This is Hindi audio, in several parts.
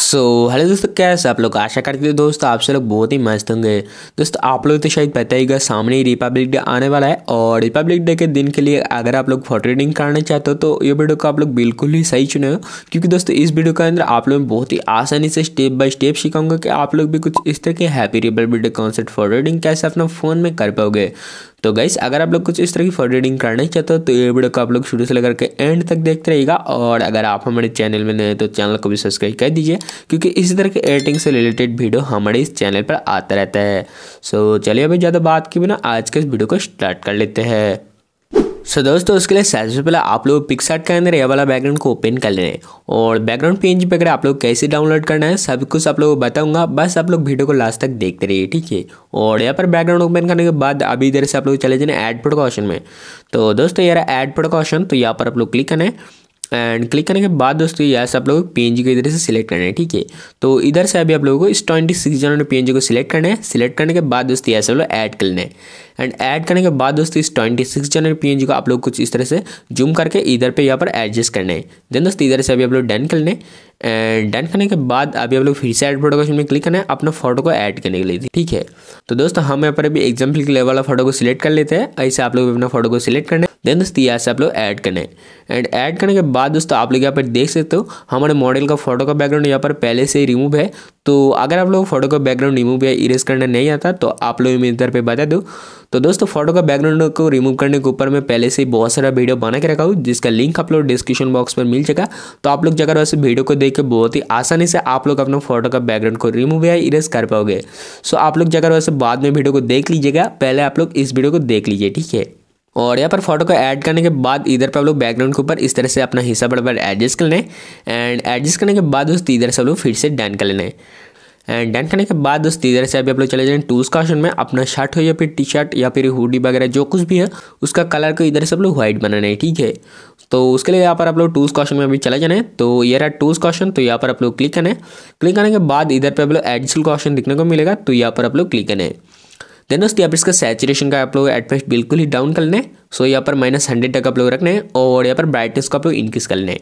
सो so, हेलो दोस्तों कैसे आप लोग आशा करते हो दोस्तों आप सब लोग बहुत ही मस्त होंगे दोस्तों आप लोग तो शायद पता ही सामने ही रिपब्लिक डे आने वाला है और रिपब्लिक डे के दिन के लिए अगर आप लोग फोटो एडिटिंग करना चाहते हो तो ये वीडियो को आप लोग बिल्कुल ही सही चुने हो क्योंकि दोस्तों इस वीडियो के अंदर आप लोग बहुत ही आसानी से स्टेप बाय स्टेप सिखाऊंगा कि आप लोग भी कुछ इस तरह के happy Republic Day concept photo editing कैसे अपना फ़ोन में कर पाओगे तो गाइस अगर आप लोग कुछ इस तरह की फॉर रीडिंग करना ही चाहते हो तो ये वीडियो को आप लोग शुरू से लेकर के एंड तक देखते रहिएगा और अगर आप हमारे चैनल में नए हैं तो चैनल को भी सब्सक्राइब कर दीजिए क्योंकि इसी तरह के एडिटिंग से रिलेटेड वीडियो हमारे इस चैनल पर आता रहता है सो चलिए अभी ज़्यादा बात की बिना आज के इस वीडियो को स्टार्ट कर लेते हैं सो दोस्तों उसके लिए सबसे पहले आप लोग पिक्सार्ट के अंदर ये वाला बैकग्राउंड को ओपन कर लेना है और बैकग्राउंड पेज अगर आप लोग कैसे डाउनलोड करना है सब कुछ आप लोग को बताऊंगा बस आप लोग वीडियो को लास्ट तक देखते रहिए ठीक है और यहाँ पर बैकग्राउंड ओपन करने के बाद अभी इधर से आप लोग चले जाने एड फोटो का में तो दोस्तों यार एड फोटो का तो यहाँ पर आप लोग क्लिक करना है एंड क्लिक करने के बाद दोस्तों यहाँ से आप लोग पी को इधर से सिलेक्ट करना है ठीक है तो इधर से अभी आप लोगों को इस ट्वेंटी सिक्स जनवरी पी को सिलेक्ट करना है सिलेक्ट करने के बाद दोस्तों यहाँ से आप लोग ऐड कर लेना है एंड ऐड करने के बाद दोस्तों इस ट्वेंटी सिक्स जनवरी पी को आप लोग कुछ इस तरह से जूम करके इधर पे यहाँ पर एडजस्ट करना है देन दोस्तों इधर से अभी आप लोग डन कर लें एंड डन करने के बाद अभी आप लोग फिर से एड फोटो में क्लिक करना है अपना फोटो को ऐड करने के लिए ठीक है तो दोस्तों हम यहाँ पर अभी एग्जाम्पल के लिए वाला फोटो को सिलेक्ट कर लेते हैं ऐसे आप लोग अपना फोटो को सिलेक्ट करना है देन दोस्तों यहाँ से आप लोग ऐड करने एंड ऐड करने के बाद दोस्तों आप लोग यहाँ पर देख सकते हो हमारे मॉडल का फोटो का बैकग्राउंड यहाँ पर पहले से ही रिमूव है तो अगर आप लोग फोटो का बैकग्राउंड रिमूव या इरेज करना नहीं आता तो आप लोग इधर पे बता दो तो दोस्तों फोटो का बैकग्राउंड को रिमूव करने के ऊपर मैं पहले से ही बहुत सारा वीडियो बना के रखा हूँ जिसका लिंक आप लोग डिस्क्रिप्शन बॉक्स पर मिल जाएगा तो आप लोग जाकर वैसे वीडियो को देख के बहुत ही आसानी से आप लोग अपना फोटो का बैकग्राउंड को रिमूव या इरेज कर पाओगे सो आप लोग जाकर वैसे बाद में वीडियो को देख लीजिएगा पहले आप लोग इस वीडियो को देख लीजिए ठीक है और यहाँ पर फोटो को ऐड करने के बाद इधर पर आप लोग बैकग्राउंड के ऊपर इस तरह से अपना हिस्सा बराबर एडजस्ट कर लें एंड एडजस्ट करने के बाद दोस्त इधर से हम लोग फिर से डन कर लेना है एंड डन करने के बाद दोस्त इधर से अभी आप लोग चले जाएँ टूल्स का ऑप्शन में अपना शर्ट हो या फिर टी शर्ट या फिर हुडी वगैरह जो कुछ भी है उसका कलर को इधर से आप लोग व्हाइट बनाना है ठीक है तो उसके लिए यहाँ पर आप लोग टूल्स ऑप्शन में अभी चले जाने तो ये रहा टूल्स ऑप्शन तो यहाँ पर आप लोग क्लिक करें क्लिक करने के बाद इधर पर आप लोग एडिशनल ऑप्शन दिखने को मिलेगा तो यहाँ पर आप लोग क्लिक करें देन दोस्तों यहाँ पर इसका सैचुरेशन का आप लोग एटफेस्ट बिल्कुल ही डाउन कर लें सो यहाँ पर माइनस हंड्रेड तक आप लोग रखने हैं और यहाँ पर ब्राइटनेस को आप लोग इंक्रीज कर लें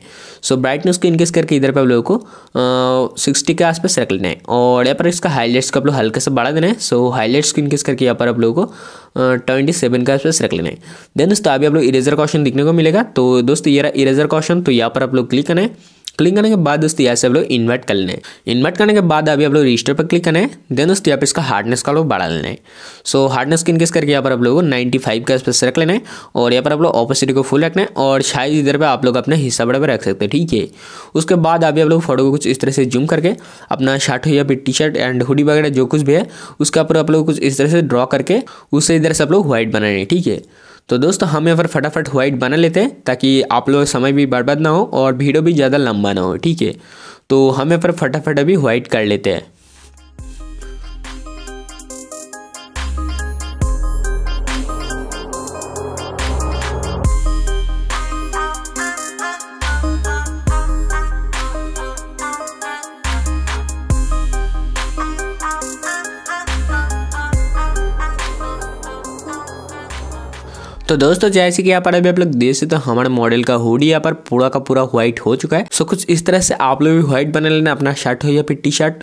सो ब्राइटनेस को इंक्रीज करके इधर पर आप लोगों को सिक्सटी के आसपास रख लेना है और यहाँ पर इसका हाईलाइट्स को आप लोग हल्का से बढ़ा देना है सो हाईलाइट्स को इंक्रीज करके यहाँ पर आप लोगों को ट्वेंटी सेवन के आसपास रख लेना है देन दोस्तों अभी आप लोग इरेजर ऑप्शन दिखने को मिलेगा तो दोस्तों ये इरेजर ऑप्शन तो यहाँ पर आप लोग क्लिक करना है क्लिक करने के बाद दोस्तों यहाँ से आप लोग इन्वर्ट कर लें इन्वर्ट करने के बाद अभी आप लोग रजिस्टर पर क्लिक करना है देन दोस्तों यहाँ पर इसका हार्डनेस का लोग बढ़ा लेना है सो हार्डनेस की इनकेस करके यहाँ पर आप लोगों को नाइन्टी फाइव का स्पेस रख लेना है और यहाँ पर आप लोग ऑपोसिटी को फुल रखना है और शायद इधर पर आप लोग अपना हिस्सा पर रख सकते हैं ठीक है उसके बाद अभी आप लोग फोटो को कुछ इस तरह से जूम करके अपना शर्ट हो या फिर टी शर्ट एंड हुडी वगैरह जो कुछ भी है उसके ऊपर आप लोग कुछ इस तरह से ड्रॉ करके उससे इधर से आप लोग व्हाइट बनाए ठीक है तो दोस्तों हम यहाँ पर फटाफट व्हाइट बना लेते हैं ताकि आप लोग समय भी बर्बाद ना हो और भीड़ो भी ज़्यादा लंबा ना हो ठीक है तो हम यहाँ पर फटाफट अभी व्हाइट कर लेते हैं तो दोस्तों जैसे कि यहाँ पर अभी आप लोग देख सकते हो तो हमारे मॉडल का हुडी यहाँ पर पूरा का पूरा व्हाइट हो चुका है सो कुछ इस तरह से आप लोग भी व्हाइट बना लेना अपना शर्ट हो या फिर टी शर्ट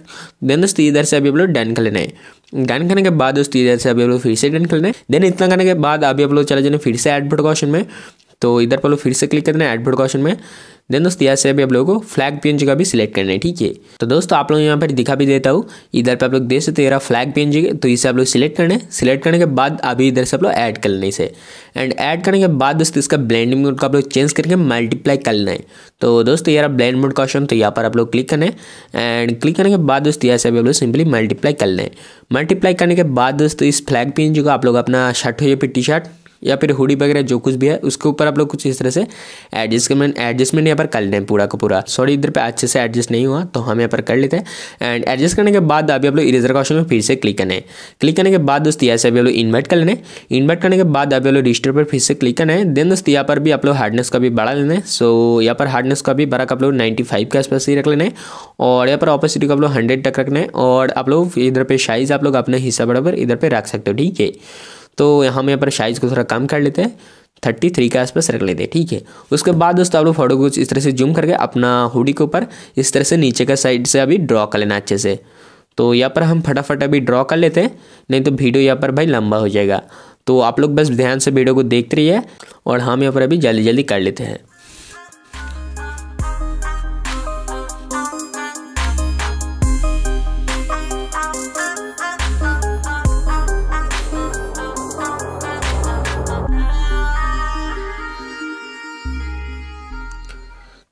देन दोस्तों इधर से अभी आप लोग डन कर लेना है डन करने के बाद दोस्तों इधर से अभी आप लोग फिर से डन कर लेना है देन इतना करने के बाद अभी आप लोग चले जाने फिर से एडवर्ट क्वेश्चन में तो इधर पर लोग फिर से क्लिक कर है एडवर्ट क्वेश्चन में देन दोस्तों यहाँ से अभी आप लोगों को फ्लैग पिन जगह भी सिलेक्ट करना है ठीक है तो दोस्तों आप लोग यहाँ पर दिखा भी देता हूँ इधर पर आप लोग देख सकते हो फ्लैग पेन जगह तो इसे आप लोग सिलेक्ट करना है सिलेक्ट करने के बाद अभी इधर से आप लोग ऐड कर लेना इसे एंड ऐड करने के बाद दोस्तों इसका ब्लैंड मोड को आप लोग चेंज करके मल्टीप्लाई करना है तो दोस्तों यार ब्लैंड मोड का ऑप्शन तो यहाँ पर आप लोग क्लिक करना है एंड क्लिक करने के बाद दोस्तों यहाँ से अभी आप लोग सिंपली मल्टीप्लाई लेना है मल्टीप्लाई करने के बाद दोस्तों इस फ्लैग पिन जगह आप लोग अपना शर्ट हो या फिर टी शर्ट या फिर हुडी वगैरह जो कुछ भी है उसके ऊपर आप लोग कुछ इस तरह से एडजस्टमेंट एडजस्टमेंट यहाँ पर कर लें पूरा का पूरा सॉरी इधर पर अच्छे से एडजस्ट नहीं हुआ तो हम यहाँ पर कर लेते हैं एंड एडजस्ट करने के बाद अभी आप लोग इरेजर का ऑप्शन में फिर से क्लिक करना है क्लिक करने के बाद दोस्त यहाँ से अभी आप लोग इन्वाइट कर लेने इन्वर्ट इन्वाइट करने के बाद अभी आप लोग रजिस्टर पर फिर से क्लिक करना है देन दोस्त यहाँ पर भी आप लोग हार्डनेस का भी बढ़ा लेना सो यहाँ पर हार्डनेस का भी बड़ा आप लोग नाइन्टी फाइव के आसपास ही रख लेना है और यहाँ पर ऑपोसिटी को आप लोग हंड्रेड तक रखना है और आप लोग इधर पे साइज़ आप लोग अपने हिस्सा बराबर इधर पे रख सकते हो ठीक है तो हम यहाँ पर साइज़ को थोड़ा कम कर लेते हैं थर्टी थ्री के आसपास रख लेते हैं ठीक है उसके बाद दोस्तों आप लोग फोटो को इस तरह से जूम करके अपना हुडी के ऊपर इस तरह से नीचे का साइड से अभी ड्रॉ कर लेना अच्छे से तो यहाँ पर हम फटाफट अभी ड्रॉ कर लेते हैं नहीं तो वीडियो यहाँ पर भाई लंबा हो जाएगा तो आप लोग बस ध्यान से वीडियो को देखते रहिए और हम यहाँ पर अभी जल्दी जल्दी कर लेते हैं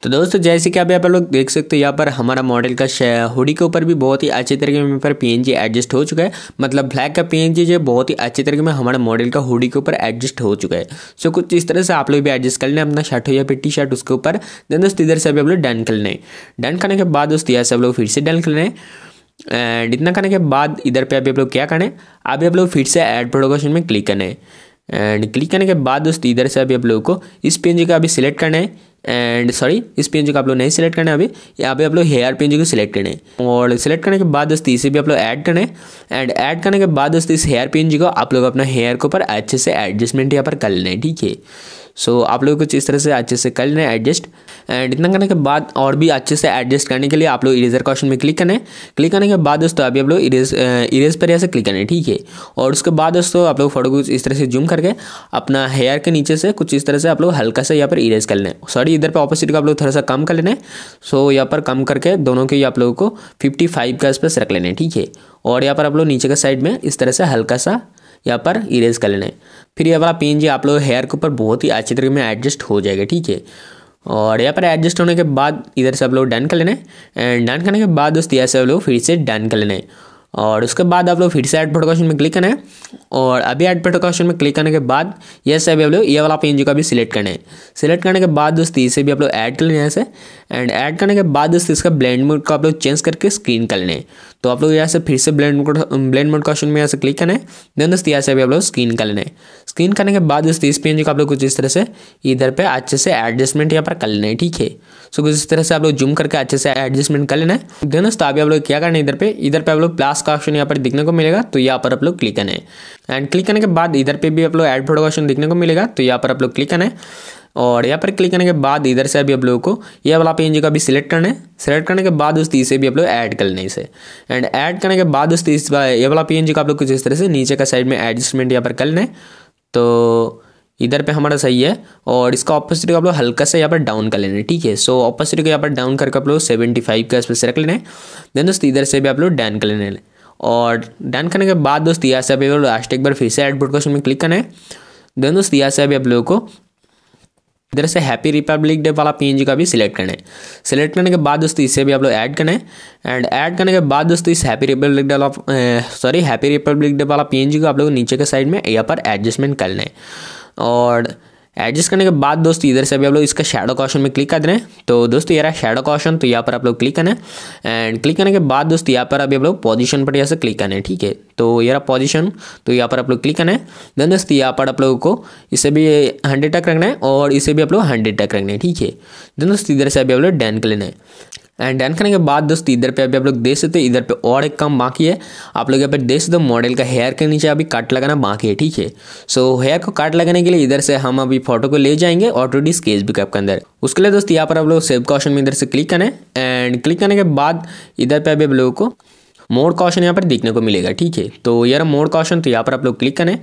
तो दोस्तों जैसे कि आप यहाँ पर लोग देख सकते हो यहाँ पर हमारा मॉडल का हुडी के ऊपर भी बहुत ही अच्छे तरीके में यहाँ पर पीएनजी एडजस्ट हो चुका है मतलब ब्लैक का पीएनजी जो है बहुत ही अच्छे तरीके में हमारे मॉडल का हुडी के ऊपर एडजस्ट हो चुका है सो कुछ इस तरह से आप लोग भी एडजस्ट कर लें अपना शर्ट हो या फिर टी शर्ट उसके ऊपर देन दोस्त इधर से अभी आप लोग डन कर लें डन करने के बाद दोस्त यहाँ से आप लोग फिर से डन कर लें एंड इतना करने के बाद इधर पर अभी आप लोग क्या करें अभी आप लोग फिर से एड प्रोडक्शन में क्लिक करना है एंड क्लिक करने के बाद दोस्त इधर से अभी आप लोगों को इस पेंज का अभी सिलेक्ट करना है एंड सॉरी इस पेज को आप लोग नहीं सिलेक्ट करना है अभी यहाँ पे आप लोग हेयर पेज को सिलेक्ट करना है और सिलेक्ट करने के बाद दोस्तों इसे भी आप लोग ऐड करना है एंड ऐड करने के बाद दोस्तों इस हेयर पेज को आप लोग अपना हेयर के ऊपर अच्छे से एडजस्टमेंट यहाँ पर कर लें ठीक है सो so, आप लोग कुछ इस तरह से अच्छे से कर लेना एडजस्ट एंड इतना करने के बाद और भी अच्छे से एडजस्ट करने के लिए आप लोग इरेजर का ऑप्शन में क्लिक करना है क्लिक करने के बाद दोस्तों अभी आप लोग इरेज इरेज पर ऐसे क्लिक करना है ठीक है और उसके बाद दोस्तों आप लोग फोटो को इस तरह से जूम करके अपना हेयर के नीचे से कुछ इस तरह से आप लोग हल्का सा यहाँ पर इरेज कर लेना है सॉरी इधर पर ऑपोजिट का आप लोग थोड़ा सा कम कर लेना है सो यहाँ पर कम करके दोनों के आप लोगों को फिफ्टी फाइव का स्पेस रख लेना है ठीक है और यहाँ पर आप लोग नीचे का साइड में इस तरह से हल्का सा यहाँ पर इरेज कर लेना है फिर ये वाला पी आप लोग हेयर के ऊपर बहुत ही अच्छे तरीके में एडजस्ट हो जाएगा ठीक है और यहाँ पर एडजस्ट होने के बाद इधर से आप लोग डन कर लेना है एंड डन करने के बाद दोस्त यहाँ से आप लोग फिर से डन कर लेना है और उसके बाद आप लोग फिर से एड प्रोटोकॉशन में क्लिक करना है और अभी एड प्रोटोकॉशन में क्लिक करने के बाद से अभी आप लोग ये वाला पेन का भी सिलेक्ट करना है सिलेक्ट करने के बाद दोस्त इसे भी आप लोग ऐड कर लेना है ऐसे एंड ऐड करने के बाद दोस्त इसका ब्लेंड मोड को आप लोग चेंज करके स्क्रीन कर लेना है तो आप लोग यहाँ से फिर से blend mode blend mode question में यहाँ से क्लिक करना है देन दोस्त यहाँ से अभी आप लोग स्क्रीन कर लेना है स्क्रीन करने के बाद दोस्त इस पेन को आप लोग कुछ इस तरह से इधर पर अच्छे से एडजस्टमेंट यहाँ पर कर लेना है ठीक है सो कुछ इस तरह से आप लोग जूम करके अच्छे से एडजस्टमेंट कर लेना है देन दोस्त अभी आप लोग क्या करना है इधर पर इधर पर आप लोग प्लस टास्क का ऑप्शन यहाँ पर दिखने को मिलेगा तो यहाँ पर आप लोग क्लिक करना है एंड क्लिक करने के बाद इधर पे भी आप लोग एड फोटो का ऑप्शन दिखने को मिलेगा तो यहाँ पर आप लोग क्लिक करना है और यहाँ पर क्लिक करने के बाद इधर से अभी आप लोगों को ये वाला पेन का भी सिलेक्ट करना है सिलेक्ट करने के बाद उस तीस से भी आप लोग ऐड कर लेना इसे एंड ऐड करने के बाद उस तीस ये वाला पेन का आप लोग कुछ इस तरह से नीचे का साइड में एडजस्टमेंट यहाँ पर कर लें तो इधर पे हमारा सही है और इसका ऑपोजिट को आप लोग हल्का सा यहाँ पर डाउन कर लेना है ठीक है सो ऑपोजिट को यहाँ पर डाउन करके आप लोग सेवेंटी फाइव का स्पेस रख लेना है देन दोस्त इधर से भी आप लोग डैन कर लेना है और डन करने के बाद दोस्त यहाँ से अभी लास्ट एक बार फिर से एड क्वेश्चन में क्लिक करना है देन दोस्त यहाँ से अभी आप लोगों को इधर से हैप्पी रिपब्लिक डे वाला पी का भी सिलेक्ट करना है सिलेक्ट करने के बाद दोस्तों इसे भी आप लोग ऐड करना है एंड ऐड करने के बाद दोस्तों इस हैप्पी रिपब्लिक डे वाला सॉरी हैप्पी रिपब्लिक डे वाला पी को आप लोग नीचे के साइड में यहाँ पर एडजस्टमेंट करना है और एडजस्ट करने के बाद दोस्त इधर से अभी आप लोग इसका शेडो कॉशन में क्लिक कर रहे हैं तो दोस्तों ये रहा शेडो कॉशन तो यहाँ पर आप लोग क्लिक करना है एंड क्लिक करने के बाद दोस्त यहाँ पर अभी आप लोग पोजीशन पर यहाँ से क्लिक करना है ठीक है तो ये रहा पोजीशन तो यहाँ पर आप लोग क्लिक करना है देन दोस्त यहाँ पर आप लोगों को इसे भी हंड्रेड टक रखना है और इसे भी आप लोग हंड्रेड टक रखना है ठीक है देन दोस्त इधर से अभी आप लोग डैन कर लेना है एंड डन करने के बाद दोस्तों इधर पे अभी आप लोग देख सकते हो इधर पे और एक काम बाकी है आप लोग यहाँ पे देख सकते हो मॉडल का हेयर के नीचे अभी काट लगाना बाकी है ठीक है सो हेयर को काट लगाने के लिए इधर से हम अभी फोटो को ले जाएंगे ऑटो डी स्केच बिकअप के अंदर उसके लिए दोस्तों यहाँ पर आप लोग सेव का ऑप्शन में इधर से क्लिक करें एंड क्लिक करने के बाद इधर पे अभी आप लोगों को मोड ऑप्शन यहाँ पर देखने को मिलेगा ठीक है तो यार मोड ऑप्शन तो यहाँ पर आप लोग क्लिक करें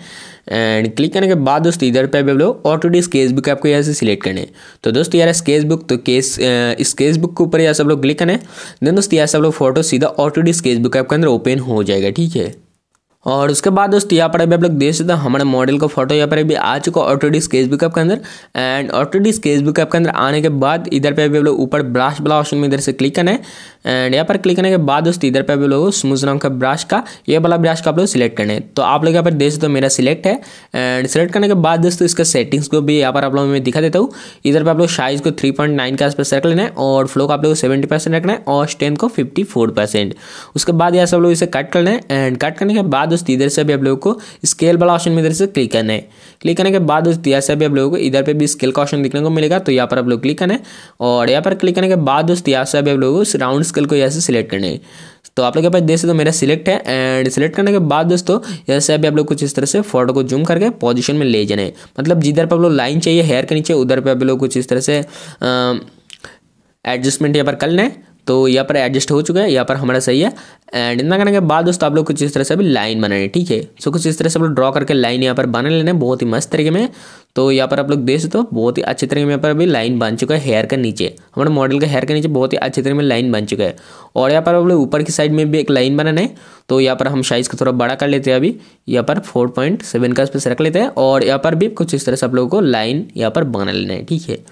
एंड क्लिक करने के बाद दोस्तों इधर पे आप लोग ऑटोडी स्केच बुक आपको यहाँ से सिलेक्ट करने तो दोस्तों यार स्केच बुक तो केस स्केच बुक के ऊपर यहाँ सब लोग क्लिक करें देन दोस्तों यहाँ सब लोग फोटो सीधा ऑटोडी स्केच बुक आपके अंदर ओपन हो जाएगा ठीक है और उसके बाद दोस्तों यहाँ पर अभी आप लोग देख सकते हैं हमारे मॉडल का फोटो यहाँ पर अभी आ चुका ऑटोडी स्केच ऐप के अंदर एंड ऑटोडी स्केच ऐप के अंदर आने के बाद इधर पे अभी आप लोग ऊपर ब्लास्ट वाला ऑप्शन में इधर से क्लिक करना है एंड यहाँ पर क्लिक करने के बाद दोस्तों इधर पर आप लोग स्मूज नाम का ब्रश का ये वाला ब्रश का आप लोग सिलेक्ट करना है तो आप लोग यहाँ पर देख सकते हो मेरा सिलेक्ट है एंड सिलेक्ट करने के बाद दोस्तों इसके सेटिंग्स को भी यहाँ पर आप लोगों में दिखा देता हूँ इधर पर आप लोग साइज को थ्री पॉइंट नाइन के आसपास रख लेना है और फ्लो को आप लोग सेवेंटी परसेंट रखना है और स्ट्रेंथ को फिफ्टी फोर परसेंट उसके बाद यहाँ से आप लोग इसे कट करना है एंड कट करने के बाद दोस्तों इधर से भी आप लोगों को स्केल वाला ऑप्शन में इधर से क्लिक करना है क्लिक करने के बाद दोस्तों यहाँ से भी आप लोगों को इधर पर भी स्केल का ऑप्शन दिखने को मिलेगा तो यहाँ पर आप लोग क्लिक करना है और यहाँ पर क्लिक करने के बाद दोस्तों यहाँ से भी आप लोगों को राउंड्स स्केल को यहाँ से सिलेक्ट करने तो आप लोग के पास देख सकते हो मेरा सिलेक्ट है एंड सिलेक्ट करने के बाद दोस्तों यहाँ से अभी आप लोग कुछ इस तरह से फोटो को जूम करके पोजिशन में ले जाने मतलब जिधर पर आप लोग लाइन चाहिए हेयर के नीचे उधर पर आप लोग कुछ इस तरह से एडजस्टमेंट यहाँ पर कर लें तो यहाँ पर एडजस्ट हो चुका है यहाँ पर हमारा सही है एंड इतना करने के बाद दोस्तों आप लोग कुछ इस तरह से अभी लाइन बनाने ठीक है सो कुछ इस तरह से आप लोग ड्रॉ करके लाइन यहाँ पर बना लेना है बहुत ही मस्त तरीके में तो यहाँ पर आप लोग देख सकते हो बहुत ही अच्छे तरीके में यहाँ पर अभी लाइन बन चुका है हेयर के नीचे हमारे मॉडल के हेयर के नीचे बहुत ही अच्छे तरीके में लाइन बन चुका है और यहाँ पर आप लोग ऊपर की साइड में भी एक लाइन बनाना है तो यहाँ पर हम साइज़ को थोड़ा बड़ा कर लेते हैं अभी यहाँ पर फोर पॉइंट सेवन का स्पेस रख लेते हैं और यहाँ पर भी कुछ इस तरह से आप लोगों को लाइन यहाँ पर बना लेना है ठीक है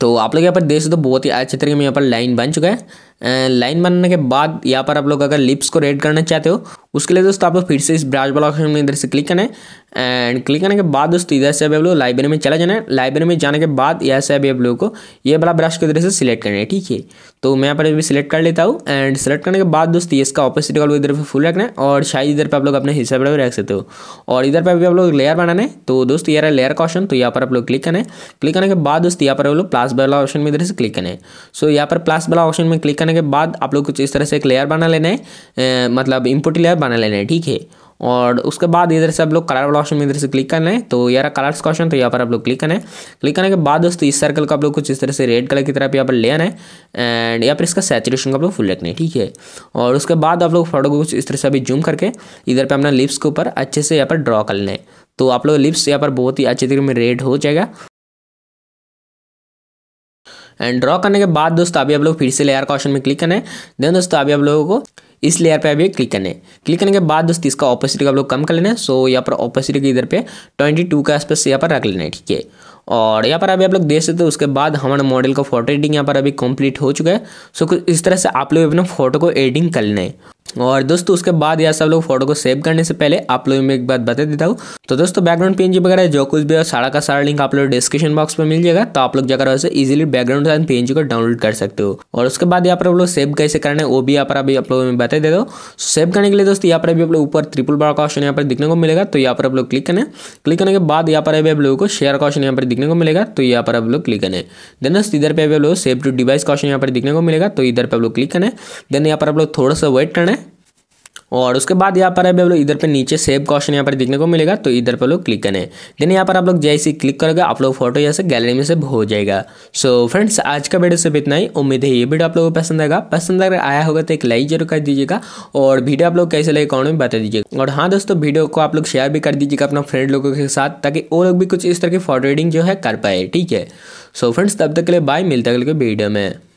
तो आप लोग यहाँ पर देख सकते हो बहुत ही अच्छे तरीके में यहाँ पर लाइन बन चुका है लाइन बनाने के बाद यहाँ पर आप लोग अगर लिप्स को रेड करना चाहते हो उसके लिए दोस्तों आप लोग फिर से इस ब्राउज वाला ऑप्शन में इधर से क्लिक करें एंड क्लिक करने के बाद दोस्तों इधर से अभी आप लोग लाइब्रेरी में चला जाना है लाइब्रेरी में जाने के बाद यहाँ से अभी आप लोगों को ये वाला ब्रश को इधर से सिलेक्ट करना है ठीक है तो मैं यहाँ पर अभी सिलेक्ट कर लेता हूँ एंड सिलेक्ट करने के बाद दोस्तों इसका ऑपोजिट वाला इधर पर फुल रखना है और शायद इधर पर आप लोग अपने हिसाब से रख सकते हो और इधर पर अभी आप लोग लेयर बनाना है तो दोस्तों यार लेयर का ऑप्शन तो यहाँ पर आप लोग क्लिक करें क्लिक करने के बाद दोस्तों यहाँ पर आप लोग प्लास वाला ऑप्शन में इधर से क्लिक करें सो यहाँ पर प्लास वाला ऑप्शन में क्लिक करने करने के बाद आप लोग कुछ इस तरह से एक लेयर बना लेना है मतलब इनपुट लेयर बना लेना है ठीक है और उसके बाद इधर से आप लोग कलर वाला ऑप्शन में इधर से क्लिक करना है तो यार कलर्स का ऑप्शन तो यहाँ पर आप लोग क्लिक करना है क्लिक करने के बाद दोस्तों इस सर्कल का आप लोग कुछ इस तरह से रेड कलर की तरफ यहाँ पर ले आना है एंड या फिर इसका सैचुरेशन का आप लोग फुल रखना है ठीक है और उसके बाद आप लोग फोटो को कुछ इस तरह से अभी जूम करके इधर पर अपना लिप्स के ऊपर अच्छे से यहाँ पर ड्रॉ कर लें तो आप लोग लिप्स यहाँ पर बहुत ही अच्छे तरीके में रेड हो जाएगा एंड ड्रॉ करने के बाद दोस्तों अभी आप लोग फिर से लेयर का ऑप्शन में क्लिक करना है देन दोस्तों अभी आप लोगों को इस लेयर पे अभी क्लिक करने क्लिक करने के बाद दोस्तों इसका ऑपोसिटी का आप लोग कम कर लेना है सो यहाँ पर ऑपोसिटी के इधर पे ट्वेंटी टू के आसपास यहाँ पर रख लेना है ठीक है और यहाँ पर अभी आप लोग देख सकते हो उसके बाद हमारे मॉडल का फोटो एडिटिंग यहाँ पर अभी कंप्लीट हो चुका है सो कुछ इस तरह से आप लोग अपना फोटो को एडिटिंग कर लें और दोस्तों उसके बाद यहाँ सब लोग फोटो को सेव करने से पहले आप लोग मैं एक बात बता देता हूँ तो दोस्तों बैकग्राउंड पीएनजी वगैरह जो कुछ भी है सारा का सारा लिंक आप लोग डिस्क्रिप्शन बॉक्स में मिल जाएगा तो आप लोग जाकर वैसे इजीली बैकग्राउंड एंड पीएनजी को डाउनलोड कर सकते हो और उसके बाद यहाँ पर आप लोग सेव कैसे करना है वो भी यहाँ पर अभी आप लोग में बता देता हूँ सेव करने के लिए दोस्तों यहाँ पर अभी आप लोग ऊपर ट्रिपल बार का ऑप्शन यहाँ पर दिखने को मिलेगा तो यहाँ पर आप लोग क्लिक करें क्लिक करने के बाद यहाँ पर अभी आप लोगों को शेयर का ऑप्शन यहाँ पर दिखने को मिलेगा तो यहाँ पर आप लोग क्लिक करें है देन इधर पे आप लोग सेव टू डिवाइस का ऑप्शन यहाँ पर दिखने को मिलेगा तो इधर पर आप लोग क्लिक करें देन यहाँ पर आप लोग थोड़ा सा वेट करना है और उसके बाद यहाँ पर अभी आप लोग इधर पे नीचे सेव का ऑप्शन यहाँ पर देखने को मिलेगा तो इधर पर लोग क्लिक करें देन यहाँ पर आप लोग जैसे क्लिक करोगे आप लोग फोटो यहाँ से गैलरी में सेव हो जाएगा सो so, फ्रेंड्स आज का वीडियो सिर्फ इतना ही उम्मीद है ये वीडियो आप लोगों को पसंद आएगा पसंद अगर आया होगा तो एक लाइक जरूर कर दीजिएगा और वीडियो आप लोग कैसे लगे कॉमेंट में बता दीजिएगा और हाँ दोस्तों वीडियो को आप लोग शेयर भी कर दीजिएगा अपना फ्रेंड लोगों के साथ ताकि वो लोग भी कुछ इस तरह की फोटो एडिटिंग जो है कर पाए ठीक है सो फ्रेंड्स तब तक के लिए बाय मिलता है वीडियो में